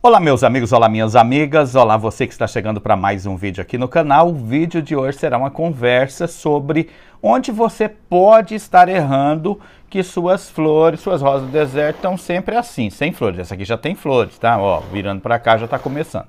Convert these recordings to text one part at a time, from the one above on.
Olá meus amigos, olá minhas amigas, olá você que está chegando para mais um vídeo aqui no canal. O vídeo de hoje será uma conversa sobre onde você pode estar errando que suas flores, suas rosas do deserto estão sempre assim, sem flores. Essa aqui já tem flores, tá? Ó, virando para cá já está começando.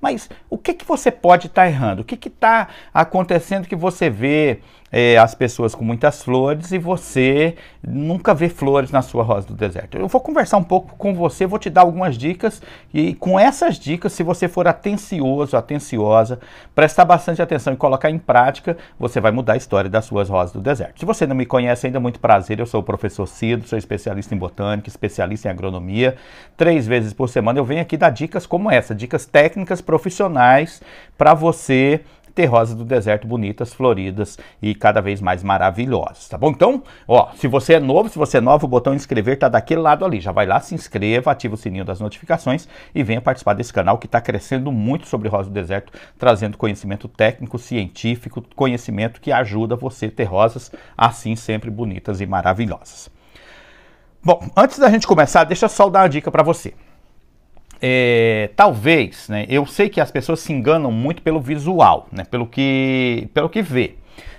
Mas o que, que você pode estar tá errando? O que está acontecendo que você vê é, as pessoas com muitas flores e você nunca vê flores na sua rosa do deserto. Eu vou conversar um pouco com você, vou te dar algumas dicas e com essas dicas, se você for atencioso, atenciosa, prestar bastante atenção e colocar em prática, você vai mudar a história das suas rosas do deserto. Se você não me conhece ainda, muito prazer, eu sou o professor Cido, sou especialista em botânica, especialista em agronomia. Três vezes por semana eu venho aqui dar dicas como essa, dicas técnicas profissionais para você ter rosas do deserto bonitas, floridas e cada vez mais maravilhosas, tá bom? Então, ó, se você é novo, se você é novo, o botão inscrever tá daquele lado ali. Já vai lá, se inscreva, ativa o sininho das notificações e venha participar desse canal que está crescendo muito sobre rosa do deserto, trazendo conhecimento técnico, científico, conhecimento que ajuda você a ter rosas assim sempre bonitas e maravilhosas. Bom, antes da gente começar, deixa eu só dar uma dica para você é, talvez, né, eu sei que as pessoas se enganam muito pelo visual, né, pelo, que, pelo que vê.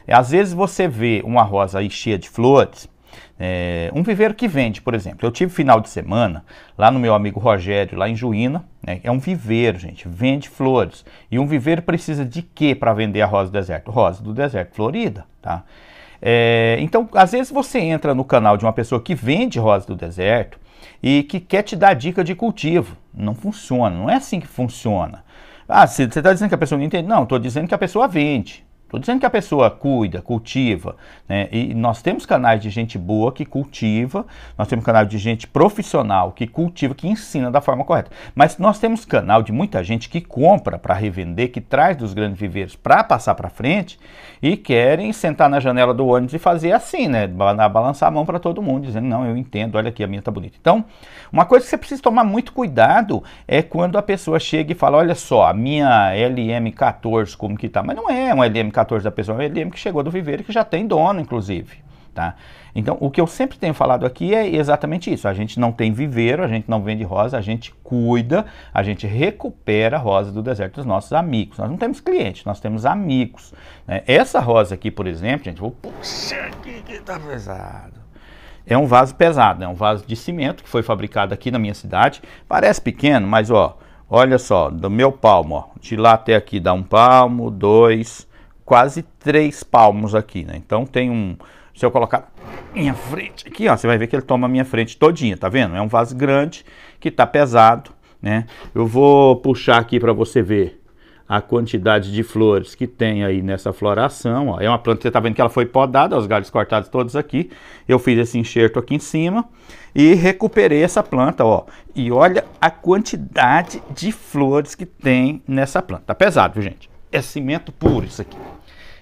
Às vezes você vê uma rosa aí cheia de flores, é, um viveiro que vende, por exemplo. Eu tive final de semana lá no meu amigo Rogério, lá em Juína. Né? É um viveiro, gente, vende flores. E um viveiro precisa de quê para vender a rosa do deserto? Rosa do deserto florida, tá? É, então, às vezes você entra no canal de uma pessoa que vende rosa do deserto e que quer te dar dica de cultivo. Não funciona, não é assim que funciona. Ah, você está dizendo que a pessoa não entende? Não, estou dizendo que a pessoa vende. Estou dizendo que a pessoa cuida, cultiva, né? E nós temos canais de gente boa que cultiva, nós temos canal de gente profissional que cultiva, que ensina da forma correta. Mas nós temos canal de muita gente que compra para revender, que traz dos grandes viveiros para passar para frente e querem sentar na janela do ônibus e fazer assim, né? Balançar a mão para todo mundo, dizendo: "Não, eu entendo, olha aqui, a minha tá bonita". Então, uma coisa que você precisa tomar muito cuidado é quando a pessoa chega e fala: "Olha só, a minha LM14 como que tá?". Mas não é um LM 2014 da Pessoa MDM, que chegou do viveiro que já tem dono, inclusive. Tá? Então, o que eu sempre tenho falado aqui é exatamente isso. A gente não tem viveiro, a gente não vende rosa, a gente cuida, a gente recupera a rosa do deserto dos nossos amigos. Nós não temos clientes, nós temos amigos. Né? Essa rosa aqui, por exemplo, gente, vou puxar aqui que tá pesado. É um vaso pesado, é um vaso de cimento que foi fabricado aqui na minha cidade. Parece pequeno, mas ó, olha só, do meu palmo, ó, de lá até aqui dá um palmo, dois, quase três palmos aqui, né? Então tem um... Se eu colocar minha frente aqui, ó, você vai ver que ele toma a minha frente todinha, tá vendo? É um vaso grande que tá pesado, né? Eu vou puxar aqui para você ver a quantidade de flores que tem aí nessa floração. Ó. É uma planta, você está vendo que ela foi podada, os galhos cortados todos aqui. Eu fiz esse enxerto aqui em cima e recuperei essa planta. Ó. E olha a quantidade de flores que tem nessa planta. Tá pesado, viu, gente? é cimento puro isso aqui.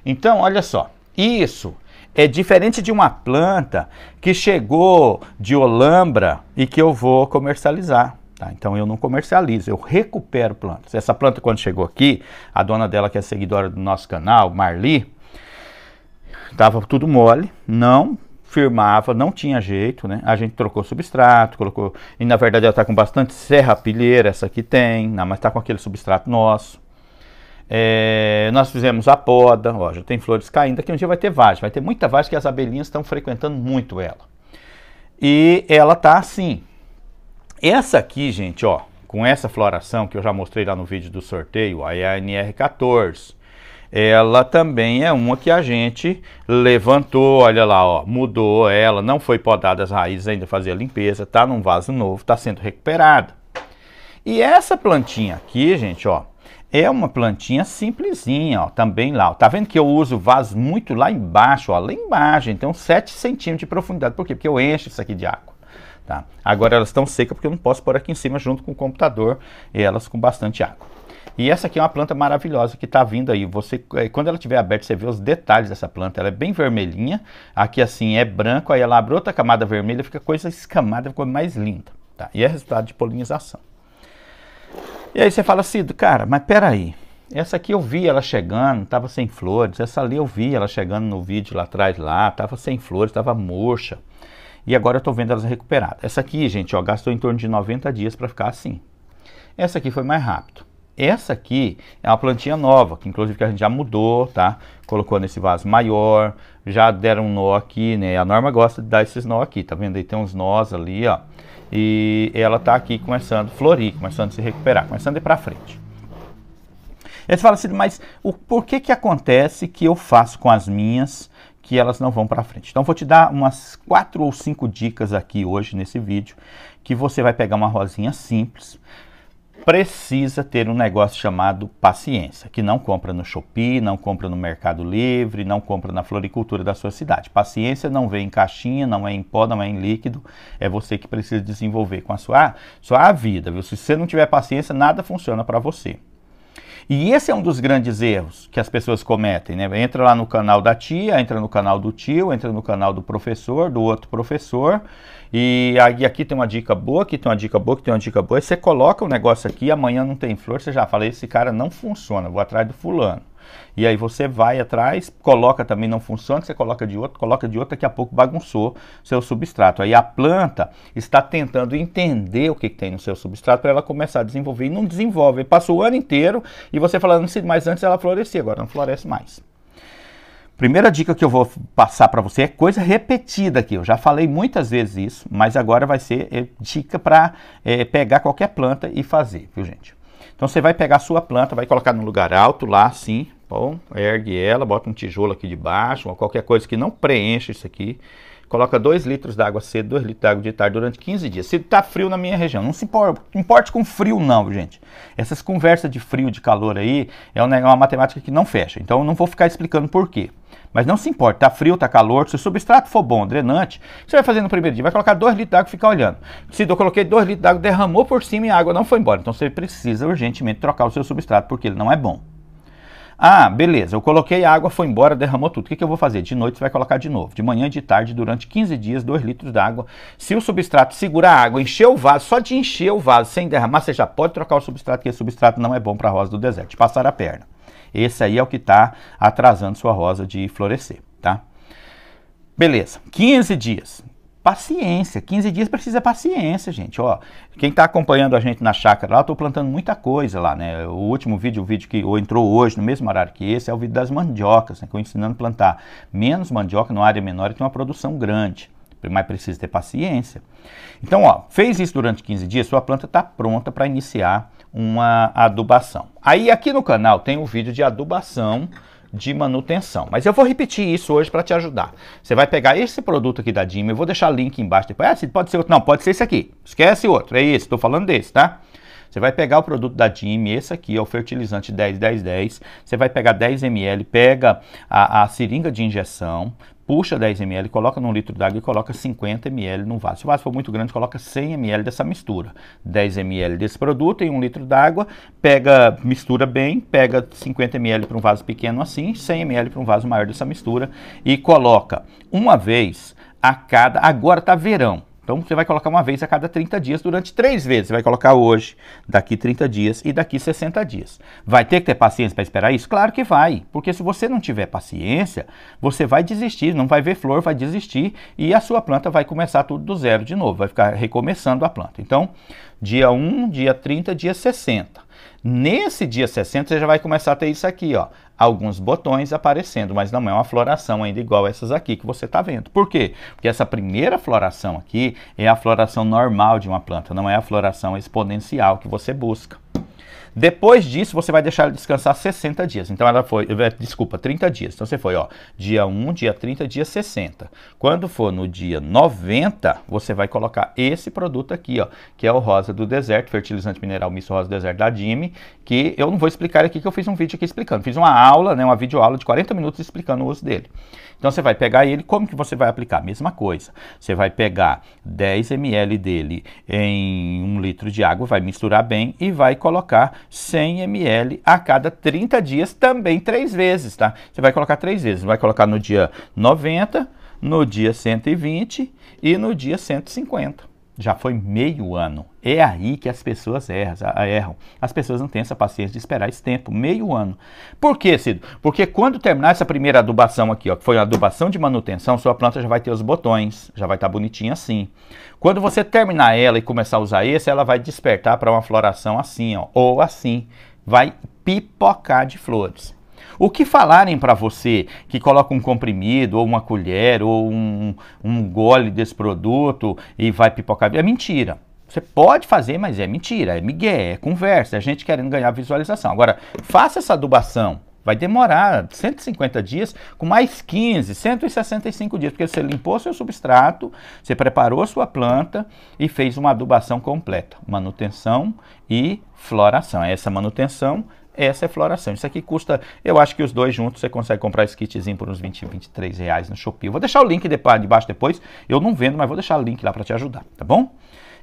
Então, olha só, isso é diferente de uma planta que chegou de Olambra e que eu vou comercializar. Tá? Então eu não comercializo, eu recupero plantas. Essa planta, quando chegou aqui, a dona dela, que é seguidora do nosso canal, Marli, estava tudo mole, não firmava, não tinha jeito, né? A gente trocou substrato, colocou. E na verdade ela está com bastante serra pilheira, essa aqui tem, não, mas está com aquele substrato nosso. É, nós fizemos a poda, ó, já tem flores caindo, aqui um dia vai ter vagem, vai ter muita vagem que as abelhinhas estão frequentando muito ela. E ela tá assim. Essa aqui, gente, ó, com essa floração que eu já mostrei lá no vídeo do sorteio, é a nr 14 ela também é uma que a gente levantou, olha lá, ó, mudou ela, não foi podada as raízes ainda fazer a limpeza, tá num vaso novo, tá sendo recuperada. E essa plantinha aqui, gente, ó, é uma plantinha simplesinha, ó, também lá. Ó. Tá vendo que eu uso vaso muito lá embaixo, ó, lá embaixo, então 7 centímetros de profundidade. Por quê? Porque eu encho isso aqui de água. Tá? Agora elas estão secas porque eu não posso pôr aqui em cima junto com o computador e elas com bastante água. E essa aqui é uma planta maravilhosa que está vindo aí. Você, é, quando ela estiver aberta, você vê os detalhes dessa planta. Ela é bem vermelhinha, aqui assim é branco, aí ela abre outra camada vermelha, fica coisa escamada, ficou mais linda. Tá? E é resultado de polinização. E aí você fala, assim, cara, mas peraí. Essa aqui eu vi ela chegando, tava sem flores. Essa ali eu vi ela chegando no vídeo lá atrás, lá, tava sem flores, tava murcha. E agora eu tô vendo elas recuperadas. Essa aqui, gente, ó, gastou em torno de 90 dias para ficar assim. Essa aqui foi mais rápido. Essa aqui é uma plantinha nova, que inclusive que a gente já mudou, tá? Colocou nesse vaso maior, já deram um nó aqui, né? A Norma gosta de dar esses nó aqui, tá vendo? Aí tem uns nós ali, ó e ela está aqui começando a florir, começando a se recuperar, começando a ir para frente. Eles falam assim, mas o, por que, que acontece que eu faço com as minhas que elas não vão para frente? Então, vou te dar umas quatro ou cinco dicas aqui hoje nesse vídeo que você vai pegar uma rosinha simples, precisa ter um negócio chamado paciência, que não compra no Shopee, não compra no Mercado Livre, não compra na floricultura da sua cidade. Paciência não vem em caixinha, não é em pó, não é em líquido, é você que precisa desenvolver com a sua, sua vida. Viu? Se você não tiver paciência, nada funciona para você. E esse é um dos grandes erros que as pessoas cometem, né? Entra lá no canal da tia, entra no canal do tio, entra no canal do professor, do outro professor, e aí aqui tem uma dica boa, aqui tem uma dica boa, aqui tem uma dica boa. você coloca o um negócio aqui, amanhã não tem flor, você já fala, esse cara não funciona, vou atrás do fulano. E aí você vai atrás, coloca também, não funciona, você coloca de outro, coloca de outro, daqui a pouco bagunçou seu substrato. Aí a planta está tentando entender o que, que tem no seu substrato para ela começar a desenvolver e não desenvolve. Passou o ano inteiro e você falando, mas antes ela florescia, agora não floresce mais. Primeira dica que eu vou passar para você é coisa repetida aqui. Eu já falei muitas vezes isso, mas agora vai ser eh, dica para é, eh, pegar qualquer planta e fazer, viu gente? Então você vai pegar a sua planta, vai colocar num lugar alto lá, assim, bom, ergue ela, bota um tijolo aqui de baixo, ou qualquer coisa que não preencha isso aqui. Coloca 2 litros d'água cedo, 2 litros d'água de tarde durante 15 dias. Se está frio na minha região, não se importe com frio não, gente. Essas conversas de frio, de calor aí, é, é uma matemática que não fecha. Então eu não vou ficar explicando por quê. Mas não se importa, tá frio, tá calor, se o substrato for bom, drenante, você vai fazer no primeiro dia? Vai colocar 2 litros d'água e ficar olhando. Se eu coloquei 2 litros d'água, derramou por cima e a água não foi embora. Então você precisa urgentemente trocar o seu substrato porque ele não é bom. Ah, beleza, eu coloquei a água, foi embora, derramou tudo. O que, que eu vou fazer? De noite você vai colocar de novo. De manhã e de tarde, durante 15 dias, 2 litros d'água. Se o substrato segurar a água, encher o vaso, só de encher o vaso sem derramar, você já pode trocar o substrato, porque o substrato não é bom para a rosa do deserto. passar a perna. Esse aí é o que está atrasando sua rosa de florescer, tá? Beleza, 15 dias paciência. 15 dias precisa paciência, gente. Ó, quem está acompanhando a gente na chácara lá, estou plantando muita coisa lá, né? O último vídeo, o vídeo que entrou hoje, no mesmo horário que esse, é o vídeo das mandiocas, né? Que eu ensinando a plantar menos mandioca numa área menor e tem uma produção grande. Mas precisa ter paciência. Então, ó, fez isso durante 15 dias, sua planta está pronta para iniciar uma adubação. Aí aqui no canal tem o um vídeo de adubação de manutenção. Mas eu vou repetir isso hoje para te ajudar. Você vai pegar esse produto aqui da Dima, eu vou deixar o link embaixo depois. Ah, pode ser outro. Não, pode ser esse aqui. Esquece outro. É esse, estou falando desse, tá? Você vai pegar o produto da DIM, esse aqui é o fertilizante 10-10-10. Você vai pegar 10 ml, pega a, a, seringa de injeção, puxa 10 ml, coloca num litro d'água e coloca 50 ml no vaso. Se o vaso for muito grande, coloca 100 ml dessa mistura. 10 ml desse produto em um litro d'água, pega, mistura bem, pega 50 ml para um vaso pequeno assim, 100 ml para um vaso maior dessa mistura e coloca uma vez a cada, agora está verão, então você vai colocar uma vez a cada 30 dias durante três vezes. Você vai colocar hoje, daqui 30 dias e daqui 60 dias. Vai ter que ter paciência para esperar isso? Claro que vai, porque se você não tiver paciência, você vai desistir, não vai ver flor, vai desistir e a sua planta vai começar tudo do zero de novo, vai ficar recomeçando a planta. Então, dia 1, dia 30, dia 60. Nesse dia 60, você já vai começar a ter isso aqui, ó. Alguns botões aparecendo, mas não é uma floração ainda igual essas aqui que você está vendo. Por quê? Porque essa primeira floração aqui é a floração normal de uma planta, não é a floração exponencial que você busca. Depois disso, você vai deixar ela descansar 60 dias. Então ela foi, eh, desculpa, 30 dias. Então você foi, ó, dia 1, dia 30, dia 60. Quando for no dia 90, você vai colocar esse produto aqui, ó, que é o Rosa do Deserto, fertilizante mineral misto Rosa do Deserto da Dime, que eu não vou explicar aqui que eu fiz um vídeo aqui explicando. Fiz uma aula, né, uma videoaula de 40 minutos explicando o uso dele. Então você vai pegar ele, como que você vai aplicar? Mesma coisa. Você vai pegar 10 ml dele em um litro de água, vai misturar bem e vai colocar 100 ml a cada 30 dias, também três vezes, tá? Você vai colocar três vezes, vai colocar no dia 90, no dia 120 e no dia 150 já foi meio ano. É aí que as pessoas erram. As pessoas não têm essa paciência de esperar esse tempo, meio ano. Por quê, Cido? Porque quando terminar essa primeira adubação aqui, ó, que foi a adubação de manutenção, sua planta já vai ter os botões, já vai estar tá bonitinha assim. Quando você terminar ela e começar a usar esse, ela vai despertar para uma floração assim, ó, ou assim. Vai pipocar de flores. O que falarem para você que coloca um comprimido, ou uma colher, ou um, um gole desse produto e vai pipocar, é mentira. Você pode fazer, mas é mentira, é migué, é conversa, é gente querendo ganhar visualização. Agora, faça essa adubação. Vai demorar 150 dias, com mais 15, 165 dias, porque você limpou seu substrato, você preparou sua planta e fez uma adubação completa, manutenção e floração. É essa manutenção essa é floração. Isso aqui custa, eu acho que os dois juntos você consegue comprar esse kitzinho por uns 20, 23 reais no Shopee. Eu vou deixar o link de, de baixo depois. Eu não vendo, mas vou deixar o link lá para te ajudar, tá bom?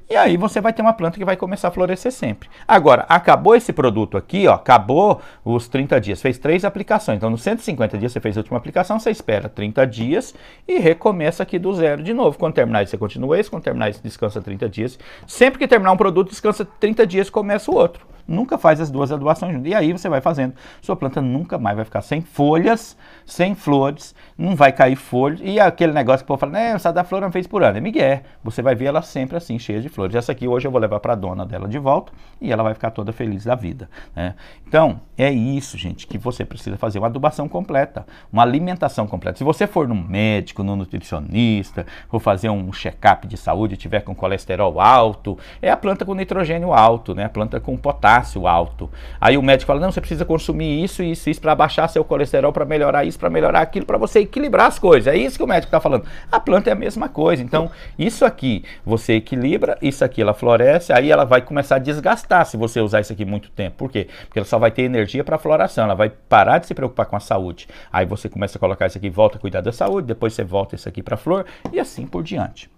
E aí você vai ter uma planta que vai começar a florescer sempre. Agora, acabou esse produto aqui, ó, acabou os 30 dias, fez três aplicações. Então, nos 150 dias você fez a última aplicação, você espera 30 dias e recomeça aqui do zero de novo. Quando terminar isso, você continua esse, quando terminar isso, descansa 30 dias. Sempre que terminar um produto, descansa 30 dias e começa o outro nunca faz as duas adubações juntas. E aí você vai fazendo, sua planta nunca mais vai ficar sem folhas, sem flores, não vai cair folhas. E aquele negócio que o povo fala, né, só dá flor uma vez por ano. É Miguel, você vai ver ela sempre assim, cheia de flores. Essa aqui hoje eu vou levar para a dona dela de volta e ela vai ficar toda feliz da vida. Né? Então, é isso, gente, que você precisa fazer uma adubação completa, uma alimentação completa. Se você for no médico, no nutricionista, vou fazer um check-up de saúde, tiver com colesterol alto, é a planta com nitrogênio alto, né? A planta com potássio potássio alto. Aí o médico fala: não, você precisa consumir isso, isso, isso para baixar seu colesterol, para melhorar isso, para melhorar aquilo, para você equilibrar as coisas. É isso que o médico está falando. A planta é a mesma coisa. Então, isso aqui você equilibra, isso aqui ela floresce, aí ela vai começar a desgastar se você usar isso aqui muito tempo. Por quê? Porque ela só vai ter energia para floração, ela vai parar de se preocupar com a saúde. Aí você começa a colocar isso aqui, volta a cuidar da saúde, depois você volta isso aqui para flor e assim por diante.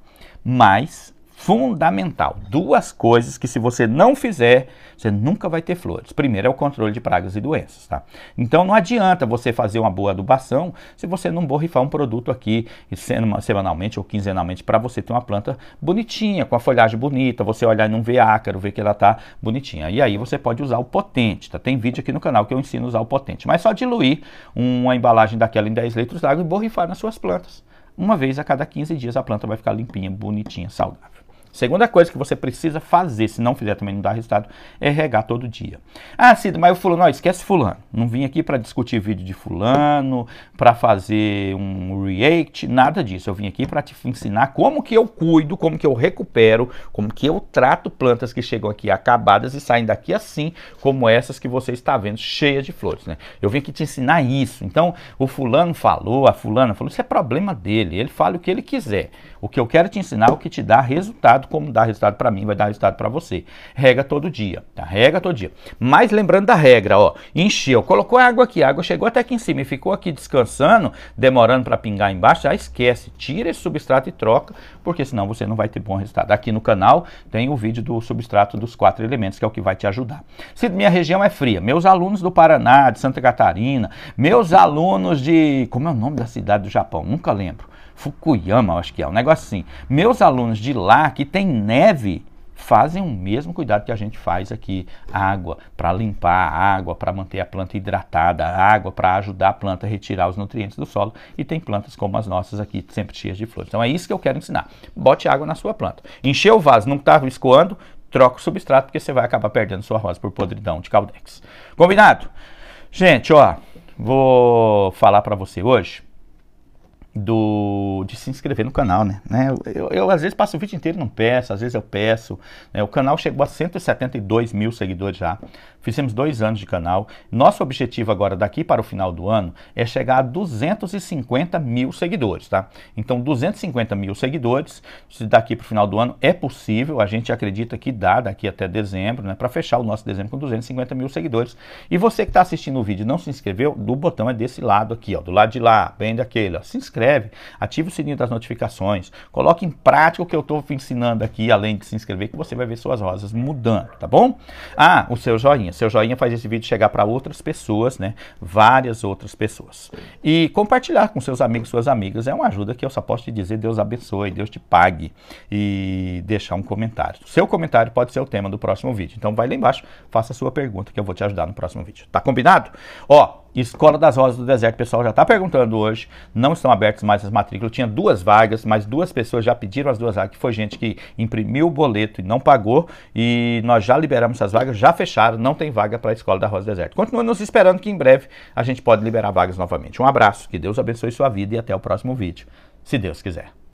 Mas fundamental. Duas coisas que se você não fizer, você nunca vai ter flores. Primeiro é o controle de pragas e doenças, tá? Então não adianta você fazer uma boa adubação se você não borrifar um produto aqui semanalmente ou quinzenalmente para você ter uma planta bonitinha, com a folhagem bonita, você olhar e não ver ácaro, ver que ela tá bonitinha. E aí você pode usar o potente, tá? Tem vídeo aqui no canal que eu ensino a usar o potente, mas só diluir uma embalagem daquela em 10 litros d'água e borrifar nas suas plantas. Uma vez a cada 15 dias a planta vai ficar limpinha, bonitinha, saudável. Segunda coisa que você precisa fazer, se não fizer também não dá resultado, é regar todo dia. Ah, Cid, mas o fulano, ó, esquece fulano. Não vim aqui para discutir vídeo de fulano, para fazer um react, nada disso. Eu vim aqui para te ensinar como que eu cuido, como que eu recupero, como que eu trato plantas que chegam aqui acabadas e saem daqui assim, como essas que você está vendo, cheias de flores, né? Eu vim aqui te ensinar isso. Então, o fulano falou, a fulana falou, isso é problema dele. Ele fala o que ele quiser. O que eu quero te ensinar é o que te dá resultado resultado, como dá resultado para mim, vai dar resultado para você. Rega todo dia, tá? Rega todo dia. Mas lembrando da regra, ó, encheu, colocou água aqui, a água chegou até aqui em cima e ficou aqui descansando, demorando para pingar embaixo, já esquece, tira esse substrato e troca, porque senão você não vai ter bom resultado. Aqui no canal tem o vídeo do substrato dos quatro elementos, que é o que vai te ajudar. Se minha região é fria, meus alunos do Paraná, de Santa Catarina, meus alunos de, como é o nome da cidade do Japão? Nunca lembro. Fukuyama, acho que é, um negócio assim. Meus alunos de lá, que tem neve, fazem o mesmo cuidado que a gente faz aqui. Água para limpar a água, para manter a planta hidratada, água para ajudar a planta a retirar os nutrientes do solo. E tem plantas como as nossas aqui, sempre cheias de flores. Então é isso que eu quero ensinar. Bote água na sua planta. Encher o vaso, não está escoando, troca o substrato, porque você vai acabar perdendo sua rosa por podridão de caldex. Combinado? Gente, ó, vou falar para você hoje do de se inscrever no canal, né? né? Eu, eu, às vezes passo o vídeo inteiro não peço, às vezes eu peço. Né? O canal chegou a 172 mil seguidores já. Fizemos dois anos de canal. Nosso objetivo agora daqui para o final do ano é chegar a 250 mil seguidores, tá? Então 250 mil seguidores daqui para o final do ano é possível. A gente acredita que dá daqui até dezembro, né? Para fechar o nosso dezembro com 250 mil seguidores. E você que está assistindo o vídeo e não se inscreveu, do botão é desse lado aqui, ó, do lado de lá, bem daquele, ó, se inscreve inscreve, ativa o sininho das notificações, coloque em prática o que eu estou ensinando aqui, além de se inscrever, que você vai ver suas rosas mudando, tá bom? Ah, o seu joinha. Seu joinha faz esse vídeo chegar para outras pessoas, né? Várias outras pessoas. E compartilhar com seus amigos, suas amigas é uma ajuda que eu só posso te dizer, Deus abençoe, Deus te pague. E deixar um comentário. Seu comentário pode ser o tema do próximo vídeo. Então vai lá embaixo, faça a sua pergunta que eu vou te ajudar no próximo vídeo. Tá combinado? Ó, Escola das Rosas do Deserto, pessoal já está perguntando hoje. Não estão abertas mais as matrículas. Tinha duas vagas, mas duas pessoas já pediram as duas vagas, que foi gente que imprimiu o boleto e não pagou. E nós já liberamos essas vagas, já fecharam, não tem vaga para a Escola da Rosa do Deserto. Continua nos esperando que em breve a gente pode liberar vagas novamente. Um abraço, que Deus abençoe sua vida e até o próximo vídeo, se Deus quiser.